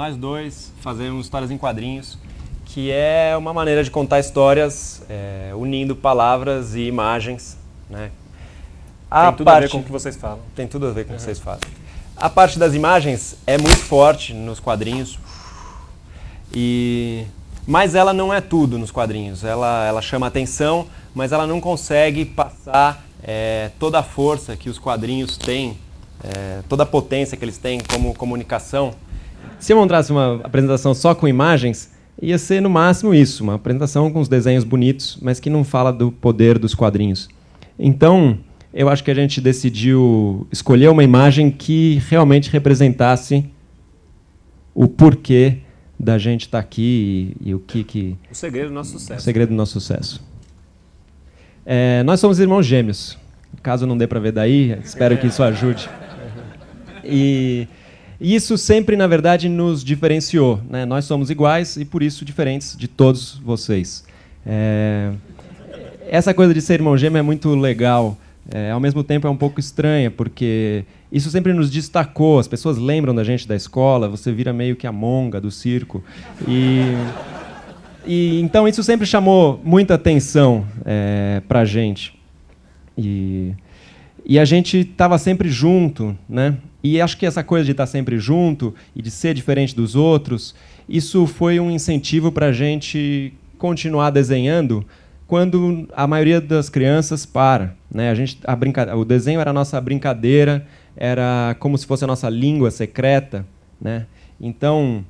Nós dois fazemos histórias em quadrinhos, que é uma maneira de contar histórias é, unindo palavras e imagens. Né? A tem tudo parte... a ver com o que vocês falam. Tem tudo a ver com o uhum. que vocês uhum. falam. A parte das imagens é muito forte nos quadrinhos. E mas ela não é tudo nos quadrinhos. Ela, ela chama atenção, mas ela não consegue passar é, toda a força que os quadrinhos têm, é, toda a potência que eles têm como comunicação se eu montasse uma apresentação só com imagens, ia ser no máximo isso, uma apresentação com os desenhos bonitos, mas que não fala do poder dos quadrinhos. Então, eu acho que a gente decidiu escolher uma imagem que realmente representasse o porquê da gente estar tá aqui e, e, o que, que o segredo do nosso sucesso. O segredo do nosso sucesso. É, nós somos irmãos gêmeos. Caso não dê para ver daí, espero que isso ajude. E e isso sempre, na verdade, nos diferenciou. Né? Nós somos iguais e, por isso, diferentes de todos vocês. É... Essa coisa de ser irmão gêmeo é muito legal. É, ao mesmo tempo, é um pouco estranha, porque isso sempre nos destacou. As pessoas lembram da gente da escola, você vira meio que a monga do circo. E, e então, isso sempre chamou muita atenção é, para a gente. E, e a gente estava sempre junto, né? E acho que essa coisa de estar sempre junto e de ser diferente dos outros, isso foi um incentivo para a gente continuar desenhando quando a maioria das crianças para. Né? A gente, a brinca... O desenho era a nossa brincadeira, era como se fosse a nossa língua secreta. Né? Então,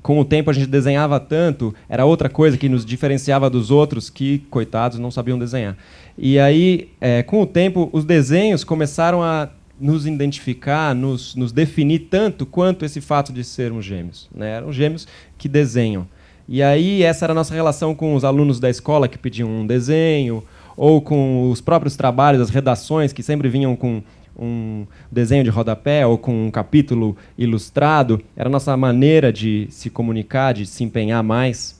com o tempo a gente desenhava tanto, era outra coisa que nos diferenciava dos outros que, coitados, não sabiam desenhar. E aí, é, com o tempo, os desenhos começaram a nos identificar, nos, nos definir tanto quanto esse fato de sermos gêmeos. Né? Eram gêmeos que desenham. E aí essa era a nossa relação com os alunos da escola que pediam um desenho, ou com os próprios trabalhos, as redações que sempre vinham com um desenho de rodapé ou com um capítulo ilustrado, era a nossa maneira de se comunicar, de se empenhar mais,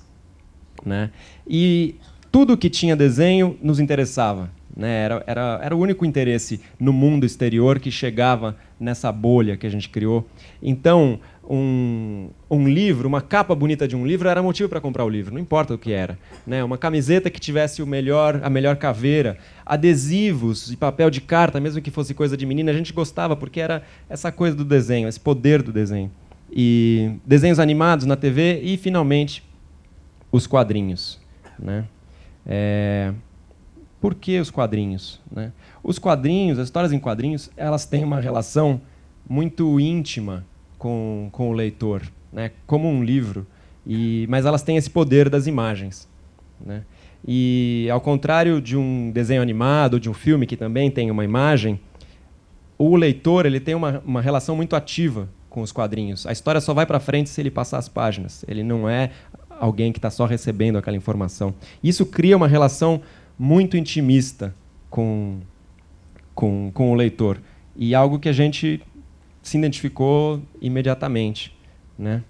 né? E tudo que tinha desenho nos interessava. Né? Era, era, era o único interesse no mundo exterior que chegava nessa bolha que a gente criou. Então, um, um livro, uma capa bonita de um livro era motivo para comprar o livro, não importa o que era. Né? Uma camiseta que tivesse o melhor, a melhor caveira, adesivos e papel de carta, mesmo que fosse coisa de menina, a gente gostava porque era essa coisa do desenho, esse poder do desenho. E desenhos animados na TV e, finalmente, os quadrinhos. Né? É... Por que os quadrinhos? Né? Os quadrinhos, as histórias em quadrinhos, elas têm uma relação muito íntima com, com o leitor, né? como um livro, e, mas elas têm esse poder das imagens. Né? E ao contrário de um desenho animado, de um filme que também tem uma imagem, o leitor ele tem uma, uma relação muito ativa com os quadrinhos. A história só vai para frente se ele passar as páginas. Ele não é alguém que está só recebendo aquela informação. Isso cria uma relação muito intimista com, com, com o leitor. E algo que a gente se identificou imediatamente. Né?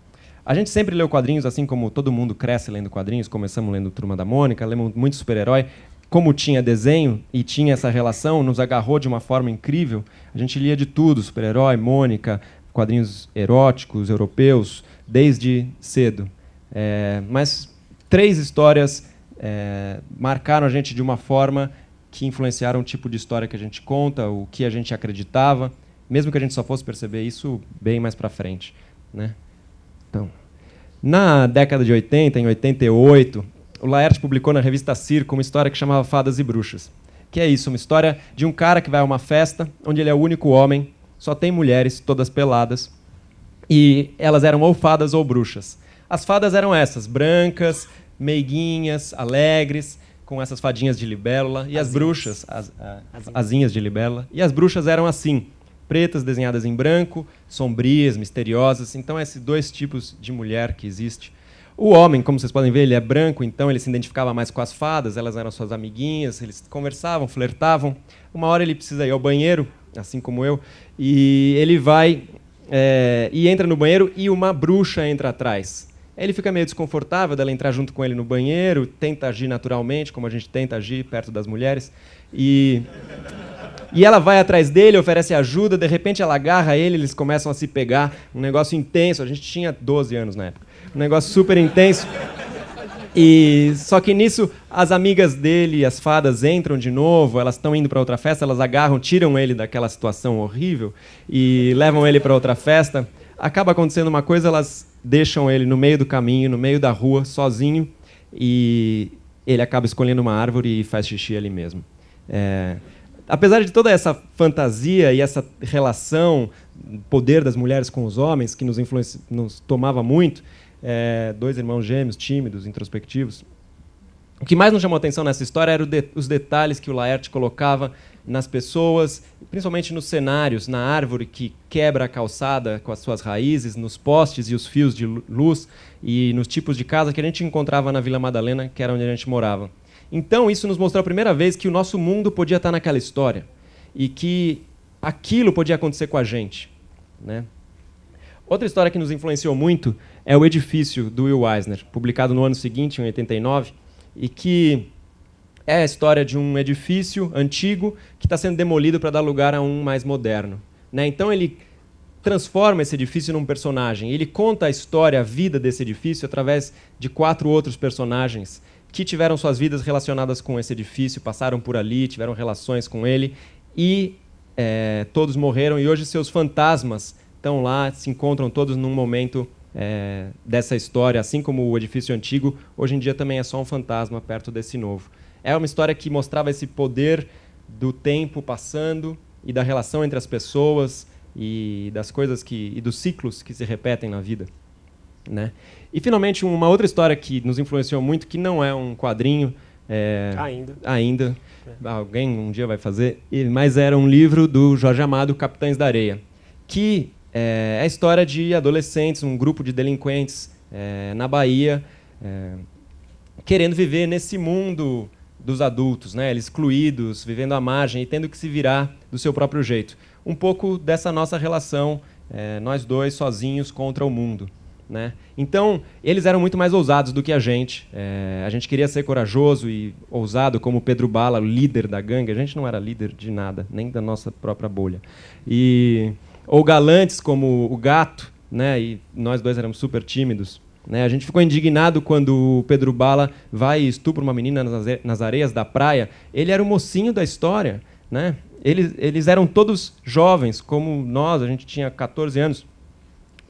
A gente sempre leu quadrinhos, assim como todo mundo cresce lendo quadrinhos. Começamos lendo Turma da Mônica, lemos muito super-herói. Como tinha desenho e tinha essa relação, nos agarrou de uma forma incrível. A gente lia de tudo: super-herói, Mônica, quadrinhos eróticos, europeus, desde cedo. É, mas três histórias é, marcaram a gente de uma forma que influenciaram o tipo de história que a gente conta, o que a gente acreditava, mesmo que a gente só fosse perceber isso bem mais para frente, né? Então, na década de 80, em 88, o Laerte publicou na revista Circo uma história que chamava Fadas e Bruxas, que é isso, uma história de um cara que vai a uma festa onde ele é o único homem, só tem mulheres, todas peladas, e elas eram ou fadas ou bruxas. As fadas eram essas, brancas, meiguinhas, alegres, com essas fadinhas de libélula. E as, as bruxas, as, a, as asinhas de libélula. E as bruxas eram assim, pretas desenhadas em branco, sombrias, misteriosas. Então, esses dois tipos de mulher que existe. O homem, como vocês podem ver, ele é branco, então ele se identificava mais com as fadas, elas eram suas amiguinhas, eles conversavam, flertavam. Uma hora ele precisa ir ao banheiro, assim como eu, e ele vai é, e entra no banheiro e uma bruxa entra atrás. Ele fica meio desconfortável dela entrar junto com ele no banheiro, tenta agir naturalmente, como a gente tenta agir perto das mulheres. E. E ela vai atrás dele, oferece ajuda, de repente ela agarra ele, eles começam a se pegar. Um negócio intenso, a gente tinha 12 anos na época. Um negócio super intenso. E só que nisso as amigas dele, as fadas entram de novo, elas estão indo para outra festa, elas agarram, tiram ele daquela situação horrível e levam ele para outra festa acaba acontecendo uma coisa, elas deixam ele no meio do caminho, no meio da rua, sozinho, e ele acaba escolhendo uma árvore e faz xixi ali mesmo. É... Apesar de toda essa fantasia e essa relação, poder das mulheres com os homens, que nos, influenci... nos tomava muito, é... dois irmãos gêmeos, tímidos, introspectivos, o que mais nos chamou atenção nessa história eram de... os detalhes que o Laerte colocava nas pessoas, principalmente nos cenários, na árvore que quebra a calçada com as suas raízes, nos postes e os fios de luz e nos tipos de casa que a gente encontrava na Vila Madalena, que era onde a gente morava. Então, isso nos mostrou a primeira vez que o nosso mundo podia estar naquela história e que aquilo podia acontecer com a gente, né? Outra história que nos influenciou muito é o Edifício do Will Eisner, publicado no ano seguinte, em 89, e que é a história de um edifício antigo que está sendo demolido para dar lugar a um mais moderno. Né? Então ele transforma esse edifício num personagem. Ele conta a história, a vida desse edifício através de quatro outros personagens que tiveram suas vidas relacionadas com esse edifício, passaram por ali, tiveram relações com ele e é, todos morreram e hoje seus fantasmas estão lá, se encontram todos num momento é, dessa história, assim como o edifício antigo, hoje em dia também é só um fantasma perto desse novo. É uma história que mostrava esse poder do tempo passando e da relação entre as pessoas e das coisas que e dos ciclos que se repetem na vida, né? E finalmente uma outra história que nos influenciou muito, que não é um quadrinho é, ainda, ainda é. alguém um dia vai fazer, mas era um livro do Jorge Amado, Capitães da Areia, que é, é a história de adolescentes, um grupo de delinquentes é, na Bahia, é, querendo viver nesse mundo dos adultos, né? Eles excluídos, vivendo à margem e tendo que se virar do seu próprio jeito. Um pouco dessa nossa relação, é, nós dois sozinhos contra o mundo. Né? Então, eles eram muito mais ousados do que a gente. É, a gente queria ser corajoso e ousado, como Pedro Bala, o líder da gangue. A gente não era líder de nada, nem da nossa própria bolha. E ou galantes como o Gato, né? E nós dois éramos super tímidos. Né? A gente ficou indignado quando o Pedro Bala vai e estupra uma menina nas areias da praia. Ele era o mocinho da história, né? Eles, eles eram todos jovens, como nós, a gente tinha 14 anos.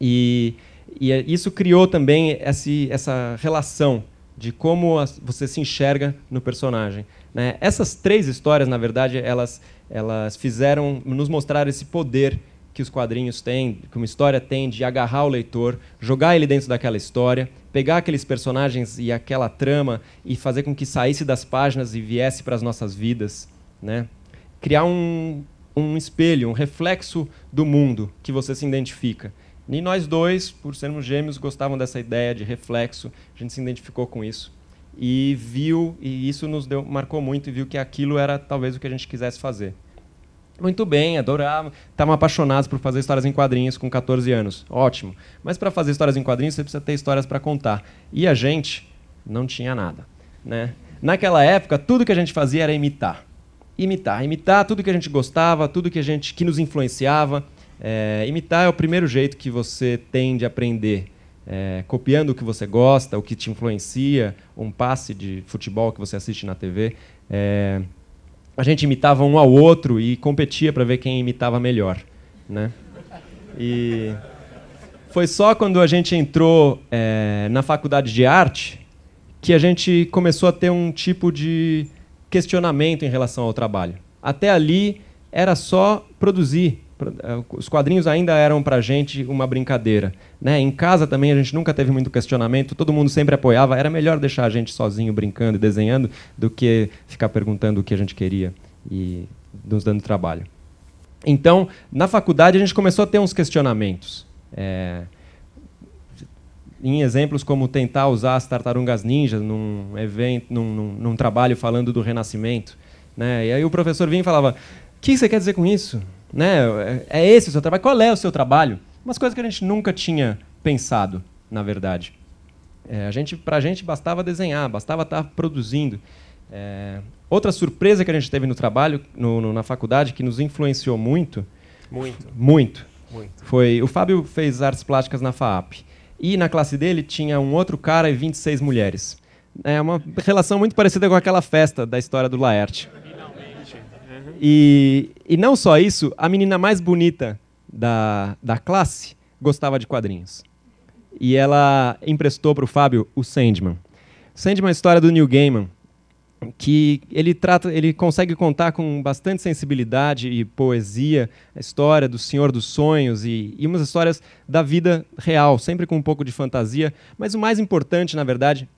E, e é, isso criou também esse, essa relação de como você se enxerga no personagem. Né? Essas três histórias, na verdade, elas, elas fizeram nos mostrar esse poder que os quadrinhos têm, que uma história tem de agarrar o leitor, jogar ele dentro daquela história, pegar aqueles personagens e aquela trama e fazer com que saísse das páginas e viesse para as nossas vidas, né? Criar um, um espelho, um reflexo do mundo que você se identifica. E nós dois, por sermos gêmeos, gostavam dessa ideia de reflexo, a gente se identificou com isso e viu e isso nos deu, marcou muito e viu que aquilo era talvez o que a gente quisesse fazer. Muito bem, adorava. Estavam apaixonados por fazer histórias em quadrinhos com 14 anos. Ótimo. Mas para fazer histórias em quadrinhos, você precisa ter histórias para contar. E a gente não tinha nada. Né? Naquela época, tudo que a gente fazia era imitar. Imitar, imitar tudo que a gente gostava, tudo que a gente que nos influenciava. É, imitar é o primeiro jeito que você tem de aprender. É, copiando o que você gosta, o que te influencia, um passe de futebol que você assiste na TV. É, a gente imitava um ao outro e competia para ver quem imitava melhor, né? E foi só quando a gente entrou é, na faculdade de arte que a gente começou a ter um tipo de questionamento em relação ao trabalho. Até ali era só produzir, é, os quadrinhos ainda eram para a gente uma brincadeira. Né? Em casa também a gente nunca teve muito questionamento, todo mundo sempre apoiava. Era melhor deixar a gente sozinho brincando e desenhando do que ficar perguntando o que a gente queria e nos dando trabalho. Então, na faculdade a gente começou a ter uns questionamentos. É... Em exemplos como tentar usar as tartarugas ninjas num evento, num, num, num trabalho falando do Renascimento. Né? E aí o professor vinha e falava: O que você quer dizer com isso? né? É, é esse o seu trabalho? Qual é o seu trabalho? Umas coisas que a gente nunca tinha pensado, na verdade. É, a gente, a gente bastava desenhar, bastava estar tá produzindo. É, outra surpresa que a gente teve no trabalho, no, no, na faculdade, que nos influenciou muito. Muito. Muito. Muito. Foi, o Fábio fez artes plásticas na FAAP. E na classe dele tinha um outro cara e 26 mulheres. É uma relação muito parecida com aquela festa da história do Laerte. Uhum. E, e não só isso, a menina mais bonita da, da classe gostava de quadrinhos. E ela emprestou para o Fábio o Sandman. Sandman é a história do Neil Gaiman, que ele trata, ele consegue contar com bastante sensibilidade e poesia a história do Senhor dos Sonhos e, e umas histórias da vida real, sempre com um pouco de fantasia. Mas o mais importante, na verdade,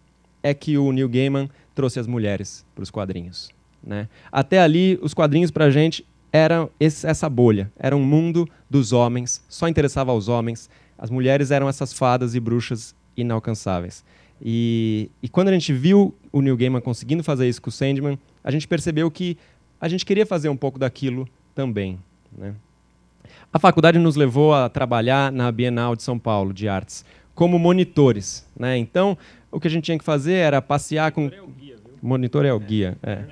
é que o Neil Gaiman trouxe as mulheres para os quadrinhos. Né? Até ali, os quadrinhos para a gente eram esse, essa bolha, era um mundo dos homens, só interessava aos homens. As mulheres eram essas fadas e bruxas inalcançáveis. E, e quando a gente viu o Neil Gaiman conseguindo fazer isso com o Sandman, a gente percebeu que a gente queria fazer um pouco daquilo também. Né? A faculdade nos levou a trabalhar na Bienal de São Paulo de Artes como monitores. Né? Então, o que a gente tinha que fazer era passear com. É Monitor é o guia. É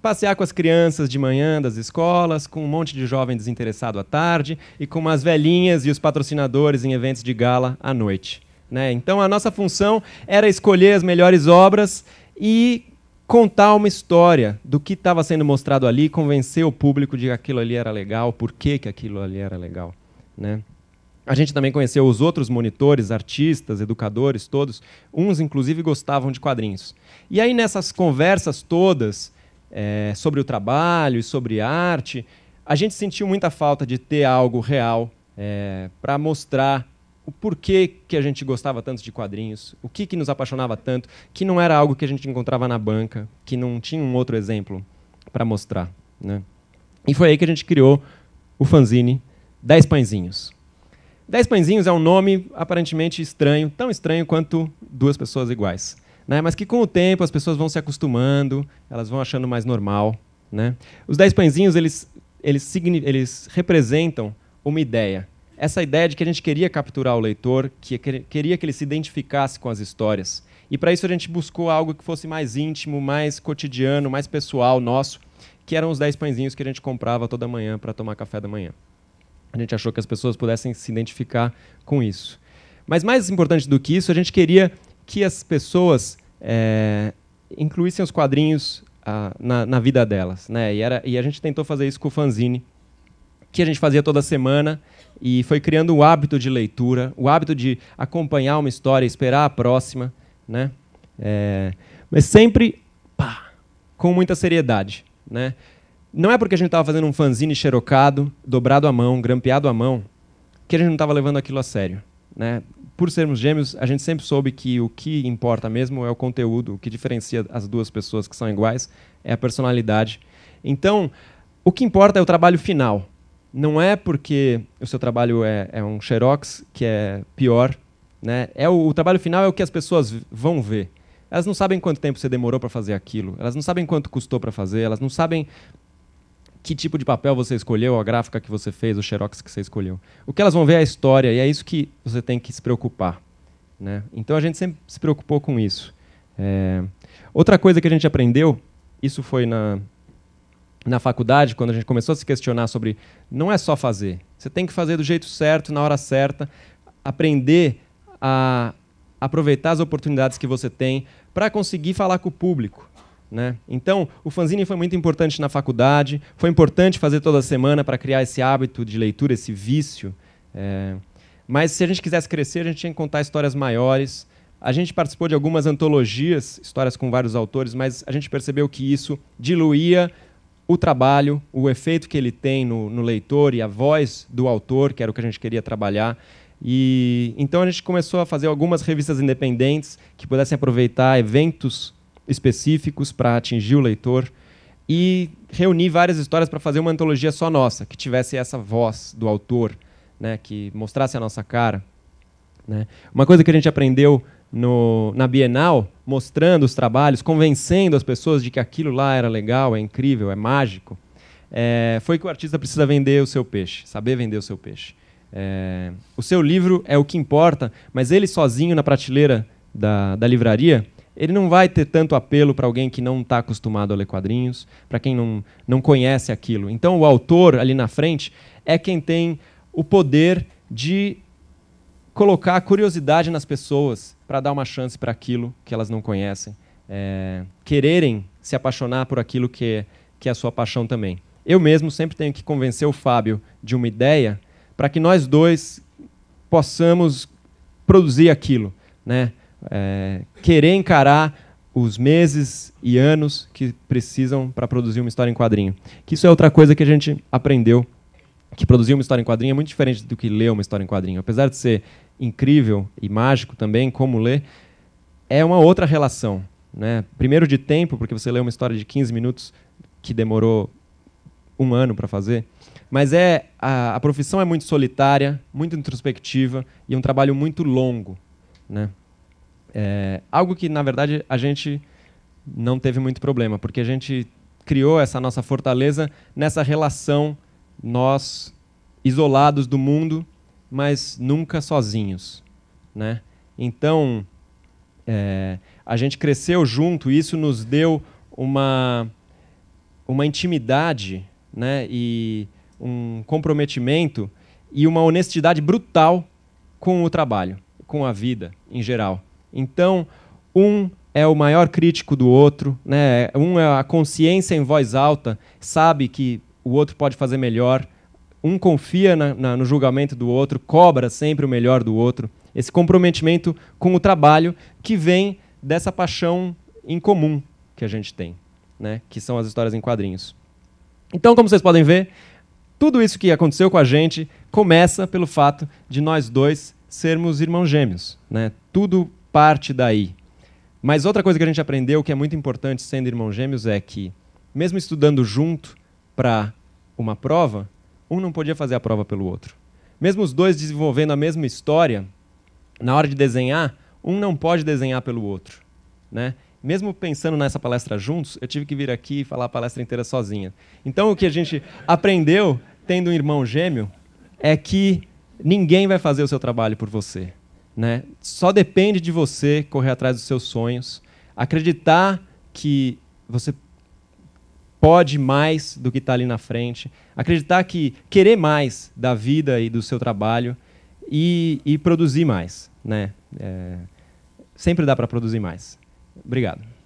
passear com as crianças de manhã das escolas, com um monte de jovem desinteressado à tarde e com umas velhinhas e os patrocinadores em eventos de gala à noite. Né? Então a nossa função era escolher as melhores obras e contar uma história do que estava sendo mostrado ali, convencer o público de que aquilo ali era legal, por que, que aquilo ali era legal. Né? A gente também conheceu os outros monitores, artistas, educadores, todos. Uns, inclusive, gostavam de quadrinhos. E aí, nessas conversas todas, é, sobre o trabalho, e sobre arte. A gente sentiu muita falta de ter algo real é, para mostrar o porquê que a gente gostava tanto de quadrinhos, o que, que nos apaixonava tanto, que não era algo que a gente encontrava na banca, que não tinha um outro exemplo para mostrar. Né? E foi aí que a gente criou o fanzine Dez Pãezinhos. Dez Pãezinhos é um nome aparentemente estranho, tão estranho quanto duas pessoas iguais né? mas que com o tempo as pessoas vão se acostumando, elas vão achando mais normal. Né? Os dez pãezinhos eles, eles, eles representam uma ideia. Essa ideia de que a gente queria capturar o leitor, que queria que ele se identificasse com as histórias. E para isso a gente buscou algo que fosse mais íntimo, mais cotidiano, mais pessoal nosso, que eram os dez pãezinhos que a gente comprava toda manhã para tomar café da manhã. A gente achou que as pessoas pudessem se identificar com isso. Mas mais importante do que isso, a gente queria que as pessoas é, incluíssem os quadrinhos ah, na, na, vida delas. Né? E, era, e a gente tentou fazer isso com o fanzine, que a gente fazia toda semana, e foi criando o hábito de leitura, o hábito de acompanhar uma história, esperar a próxima. Né? É, mas sempre pá, com muita seriedade. Né? Não é porque a gente estava fazendo um fanzine xerocado, dobrado à mão, grampeado à mão, que a gente não estava levando aquilo a sério. Né? por sermos gêmeos, a gente sempre soube que o que importa mesmo é o conteúdo, o que diferencia as duas pessoas que são iguais é a personalidade. Então, o que importa é o trabalho final. Não é porque o seu trabalho é, é um xerox que é pior, né? É o, o trabalho final é o que as pessoas vão ver elas não sabem quanto tempo você demorou para fazer aquilo, elas não sabem quanto custou para fazer, elas não sabem que tipo de papel você escolheu, a gráfica que você fez, o xerox que você escolheu. O que elas vão ver é a história, e é isso que você tem que se preocupar. Né? Então a gente sempre se preocupou com isso. É... Outra coisa que a gente aprendeu, isso foi na, na faculdade, quando a gente começou a se questionar sobre não é só fazer, você tem que fazer do jeito certo, na hora certa, aprender a aproveitar as oportunidades que você tem para conseguir falar com o público. Né? Então, o fanzine foi muito importante na faculdade, foi importante fazer toda semana para criar esse hábito de leitura, esse vício. É... Mas se a gente quisesse crescer, a gente tinha que contar histórias maiores. A gente participou de algumas antologias, histórias com vários autores, mas a gente percebeu que isso diluía o trabalho, o efeito que ele tem no, no leitor e a voz do autor, que era o que a gente queria trabalhar. E então a gente começou a fazer algumas revistas independentes que pudessem aproveitar eventos específicos para atingir o leitor e reunir várias histórias para fazer uma antologia só nossa, que tivesse essa voz do autor, né, que mostrasse a nossa cara. Né? Uma coisa que a gente aprendeu no, na Bienal, mostrando os trabalhos, convencendo as pessoas de que aquilo lá era legal, é incrível, é mágico, é, foi que o artista precisa vender o seu peixe, saber vender o seu peixe. É, o seu livro é o que importa, mas ele sozinho na prateleira da, da livraria ele não vai ter tanto apelo para alguém que não está acostumado a ler quadrinhos, para quem não, não conhece aquilo. Então, o autor ali na frente é quem tem o poder de colocar a curiosidade nas pessoas para dar uma chance para aquilo que elas não conhecem, é, quererem se apaixonar por aquilo que, que é a sua paixão também. Eu mesmo sempre tenho que convencer o Fábio de uma ideia para que nós dois possamos produzir aquilo, né? é, querer encarar os meses e anos que precisam para produzir uma história em quadrinho. Que isso é outra coisa que a gente aprendeu, que produzir uma história em quadrinho é muito diferente do que ler uma história em quadrinho. Apesar de ser incrível e mágico também, como ler, é uma outra relação. Né? Primeiro de tempo, porque você lê uma história de 15 minutos que demorou um ano para fazer. Mas é a, a profissão é muito solitária, muito introspectiva e um trabalho muito longo. Né? É, algo que, na verdade, a gente não teve muito problema, porque a gente criou essa nossa fortaleza nessa relação nós isolados do mundo, mas nunca sozinhos, né? Então é, a gente cresceu junto, isso nos deu uma uma intimidade, né? E um comprometimento e uma honestidade brutal com o trabalho, com a vida em geral. Então, um é o maior crítico do outro, né? Um é a consciência em voz alta, sabe que o outro pode fazer melhor. Um confia na, na, no julgamento do outro, cobra sempre o melhor do outro. Esse comprometimento com o trabalho que vem dessa paixão em comum que a gente tem, né? Que são as histórias em quadrinhos. Então, como vocês podem ver, tudo isso que aconteceu com a gente começa pelo fato de nós dois sermos irmãos gêmeos, né? Tudo parte daí. Mas outra coisa que a gente aprendeu que é muito importante sendo irmãos gêmeos é que, mesmo estudando junto para uma prova, um não podia fazer a prova pelo outro. Mesmo os dois desenvolvendo a mesma história, na hora de desenhar, um não pode desenhar pelo outro, né? Mesmo pensando nessa palestra juntos, eu tive que vir aqui e falar a palestra inteira sozinha. Então o que a gente aprendeu tendo um irmão gêmeo é que ninguém vai fazer o seu trabalho por você. Né? Só depende de você correr atrás dos seus sonhos, acreditar que você pode mais do que está ali na frente, acreditar que querer mais da vida e do seu trabalho e, e produzir mais, né? É, sempre dá para produzir mais. Obrigado.